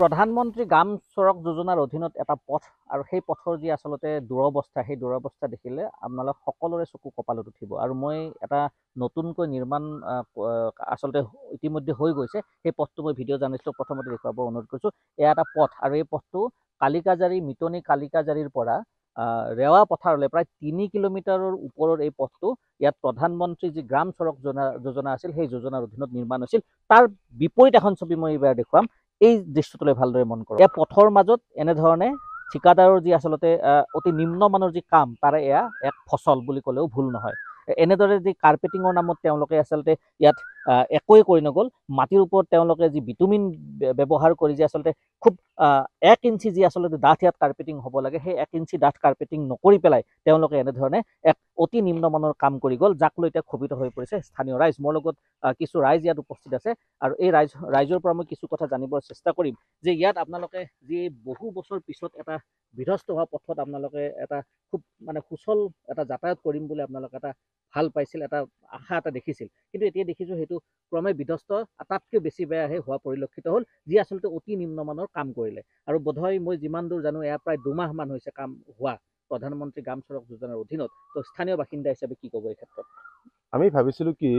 প্ৰধানমন্ত্ৰী গ্ৰাম চড়ক যোজনাৰ অধীনত এটা পথ আৰু সেই পথৰ যি আচলতে দুৰৱস্থা সেই দুৰৱস্থা দেখিলে আপোনালোক সকলোৰে চকু কপালত উঠিব আৰু মই এটা নতুনকৈ নিৰ্মাণ আচলতে ইতিমধ্যে হৈ গৈছে সেই পথটো মই ভিডিঅ' জানিছিলোঁ প্ৰথমতে দেখুৱাবলৈ অনুৰোধ কৰিছোঁ এয়া এটা পথ আৰু এই পথটো কালিকাজাৰী মিতনি কালিকাজাৰীৰ পৰা ৰেৱা পথাৰলৈ প্ৰায় তিনি কিলোমিটাৰৰ ওপৰৰ এই পথটো ইয়াত প্ৰধানমন্ত্ৰী যি গ্ৰাম চড়ক যোজনা যোজনা আছিল সেই যোজনাৰ অধীনত নিৰ্মাণ হৈছিল তাৰ বিপৰীত এখন ছবি মই এইবাৰ দেখুৱাম এই দৃশ্যটোলৈ ভালদৰে মন কৰোঁ এয়া পথৰ মাজত এনেধৰণে ঠিকাদাৰৰ যি আচলতে অতি নিম্নমানৰ যি কাম তাৰে এয়া এক ফচল বুলি ক'লেও ভুল নহয় এনেদৰে যি কাৰ্পেটিঙৰ নামত তেওঁলোকে আচলতে ইয়াত একোৱেই কৰি নগ'ল মাটিৰ ওপৰত তেওঁলোকে যি বিটুমিন ব্যৱহাৰ কৰি যে আচলতে খুব এক ইঞ্চি যি আচলতে ডাঠ ইয়াত কাৰ্পেটিং হ'ব লাগে সেই এক ইঞ্চি ডাঠ কাৰ্পেটিং নকৰি পেলাই তেওঁলোকে এনেধৰণে এক অতি নিম্নমানৰ কাম কৰি গ'ল যাক লৈ এতিয়া ক্ষোভিত হৈ পৰিছে স্থানীয় ৰাইজ মোৰ লগত কিছু ৰাইজ ইয়াত উপস্থিত আছে আৰু এই ৰাইজ ৰাইজৰ পৰা মই কিছু কথা জানিবৰ চেষ্টা কৰিম যে ইয়াত আপোনালোকে যি বহু বছৰ পিছত এটা বিধ্বস্ত হোৱা পথত আপোনালোকে এটা খুব মানে সুচল এটা যাতায়াত কৰিম বুলি আপোনালোকে এটা ভাল পাইছিল এটা আশা এটা দেখিছিল কিন্তু এতিয়া দেখিছোঁ সেইটো ক্ৰমে বিধ্বস্ত আটাইতকৈ বেছি বেয়াহে হোৱা পৰিলক্ষিত হ'ল যি আচলতে অতি নিম্নমানৰ কাম কৰিলে আৰু বোধহয় মই যিমান দূৰ জানো এয়া প্ৰায় দুমাহমান হৈছে কাম হোৱা প্ৰধানমন্ত্ৰী গ্ৰাম চড়ক যোজনাৰ অধীনত তো স্থানীয় বাসিন্দা হিচাপে কি ক'ব এই ক্ষেত্ৰত আমি ভাবিছিলোঁ কি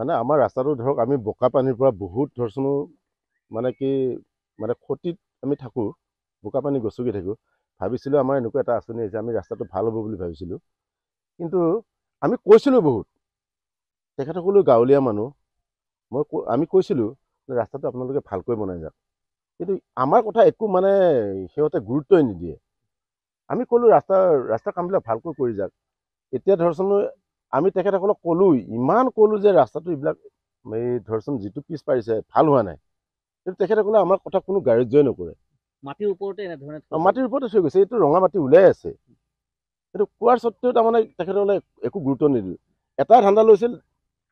মানে আমাৰ ৰাস্তাটো ধৰক আমি বোকা পানীৰ পৰা বহুত ধৰচোন মানে কি মানে ক্ষতিত আমি থাকোঁ বোকা পানী গচকি থাকোঁ ভাবিছিলোঁ আমাৰ এনেকুৱা এটা আঁচনি যে আমি ৰাস্তাটো ভাল হ'ব বুলি ভাবিছিলোঁ কিন্তু আমি কৈছিলোঁ বহুত তেখেতসকলো গাঁৱলীয়া মানুহ মই আমি কৈছিলোঁ ৰাস্তাটো আপোনালোকে ভালকৈ বনাই যাওক কিন্তু আমাৰ কথা একো মানে সিহঁতে গুৰুত্বই নিদিয়ে আমি ক'লোঁ ৰাস্তা ৰাস্তাৰ কামবিলাক ভালকৈ কৰি যাওক এতিয়া ধৰচোন আমি তেখেতসকলক ক'লোঁ ইমান ক'লোঁ যে ৰাস্তাটো এইবিলাক এই ধৰচোন যিটো পিছ পাৰিছে ভাল হোৱা নাই কিন্তু তেখেতসকলে আমাৰ কথা কোনো গ্ৰাহ্যই নকৰে মাটিৰ ওপৰতে মাটিৰ ওপৰতে থৈ গৈছে এইটো ৰঙা মাটি ওলাই আছে সেইটো কোৱাৰ স্বত্বেও তাৰমানে তেখেতসকলে একো গুৰুত্ব নিদিলে এটা ধান্দা লৈছিল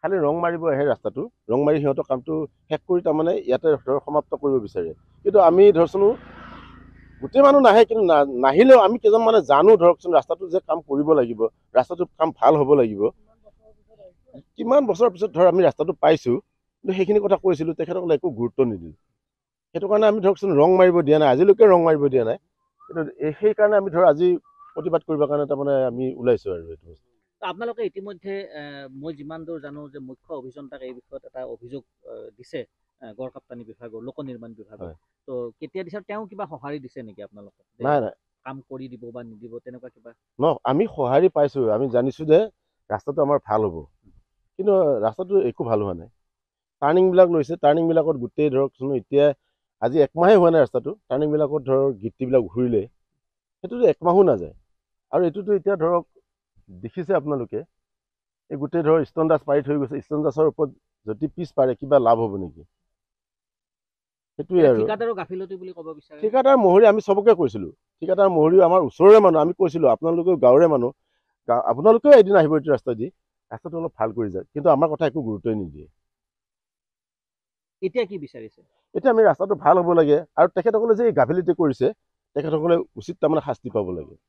খালী ৰং মাৰিব আহে ৰাস্তাটো ৰং মাৰি সিহঁতৰ কামটো শেষ কৰি তাৰমানে ইয়াতে ধৰ সমাপ্ত কৰিব বিচাৰে কিন্তু আমি ধৰচোন গোটেই মানুহ নাহে কিন্তু নাহিলেও আমি কেইজনমানে জানো ধৰকচোন ৰাস্তাটো যে কাম কৰিব লাগিব ৰাস্তাটো কাম ভাল হ'ব লাগিব কিমান বছৰৰ পিছত ধৰ আমি ৰাস্তাটো পাইছোঁ কিন্তু সেইখিনি কথা কৈছিলোঁ তেখেতসকলে একো গুৰুত্ব নিদিলোঁ সেইটো কাৰণে আমি ধৰকচোন ৰং মাৰিব দিয়া নাই আজিলৈকে ৰং মাৰিব দিয়া নাই কিন্তু সেইকাৰণে আমি ধৰ আজি প্ৰতিবাদ কৰিবৰ কাৰণে তাৰমানে আমি ওলাইছোঁ আৰু এইটো বস্তু আপোনালোকে ইতিমধ্যে মই যিমান দূৰ জানো যে মুখ্য অভিযন্তাক এই বিষয়ত এটা অভিযোগ দিছে গড়কাপ্তানী বিভাগৰ লোক নিৰ্মাণ বিভাগৰ তো কেতিয়া দিছে তেওঁ কিবা সঁহাৰি দিছে নেকি আপোনালোকে নাই নাই কাম কৰি দিব বা নিদিব তেনেকুৱা কিবা ন আমি সঁহাৰি পাইছোঁ আমি জানিছোঁ যে ৰাস্তাটো আমাৰ ভাল হ'ব কিন্তু ৰাস্তাটো একো ভাল হোৱা নাই টাৰ্ণিংবিলাক লৈছে টাৰ্ণিংবিলাকত গোটেই ধৰকচোন এতিয়া আজি একমাহেই হোৱা নাই ৰাস্তাটো টাৰ্ণিংবিলাকত ধৰক গীতিবিলাক ঘূৰিলে সেইটোতো একমাহো নাযায় আৰু এইটোতো এতিয়া ধৰক দেখিছে আপোনালোকে এই গোটেই ধৰক দাস পাৰি থৈ গৈছে দাসৰ ওপৰত যদি পিছ পাৰে কিবা লাভ হ'ব নেকি সেইটোৱে আৰু ঠিকাদাৰ মহৰী আমি চবকে কৈছিলোঁ ঠিকাদাৰ মহৰিও আমাৰ ওচৰৰে মানুহ আমি কৈছিলোঁ আপোনালোকেও গাঁৱৰে মানুহ আপোনালোকেও এদিন আহিব এইটো দি ৰাস্তাটো অলপ ভাল কৰি যায় কিন্তু আমাৰ কথা একো গুৰুত্বই নিদিয়ে এতিয়া কি বিচাৰিছে এতিয়া আমি ৰাস্তাটো ভাল হ'ব লাগে আৰু তেখেতসকলে যে এই গাফিলতি কৰিছে তেখেতসকলে উচিত তাৰমানে শাস্তি পাব লাগে